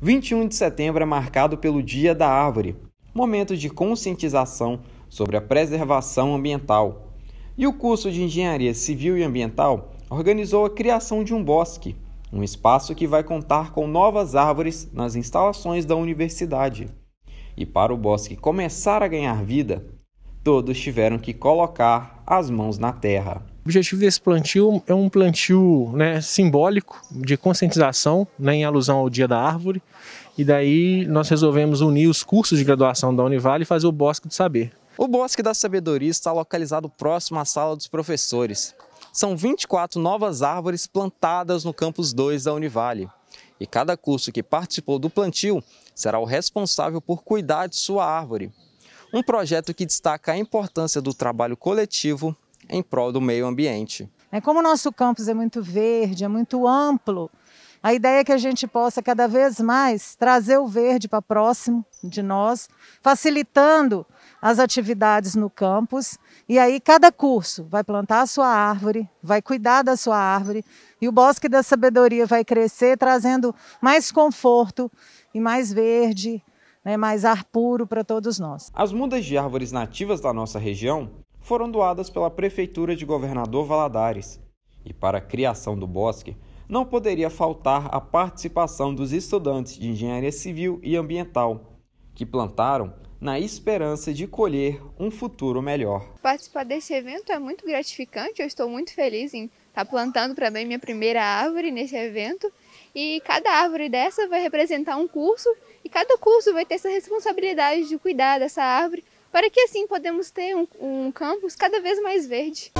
21 de setembro é marcado pelo Dia da Árvore, momento de conscientização sobre a preservação ambiental. E o curso de Engenharia Civil e Ambiental organizou a criação de um bosque, um espaço que vai contar com novas árvores nas instalações da universidade. E para o bosque começar a ganhar vida, todos tiveram que colocar as mãos na terra. O objetivo desse plantio é um plantio né, simbólico de conscientização, né, em alusão ao Dia da Árvore. E daí nós resolvemos unir os cursos de graduação da Univale e fazer o Bosque do Saber. O Bosque da Sabedoria está localizado próximo à sala dos professores. São 24 novas árvores plantadas no campus 2 da Univale. E cada curso que participou do plantio será o responsável por cuidar de sua árvore, um projeto que destaca a importância do trabalho coletivo em prol do meio ambiente. É como o nosso campus é muito verde, é muito amplo, a ideia é que a gente possa cada vez mais trazer o verde para próximo de nós, facilitando as atividades no campus. E aí cada curso vai plantar a sua árvore, vai cuidar da sua árvore, e o Bosque da Sabedoria vai crescer, trazendo mais conforto e mais verde né, mais ar puro para todos nós. As mudas de árvores nativas da nossa região foram doadas pela Prefeitura de Governador Valadares. E para a criação do bosque, não poderia faltar a participação dos estudantes de engenharia civil e ambiental, que plantaram na esperança de colher um futuro melhor. Participar desse evento é muito gratificante, eu estou muito feliz em estar plantando também minha primeira árvore nesse evento e cada árvore dessa vai representar um curso e cada curso vai ter essa responsabilidade de cuidar dessa árvore para que assim podemos ter um, um campus cada vez mais verde.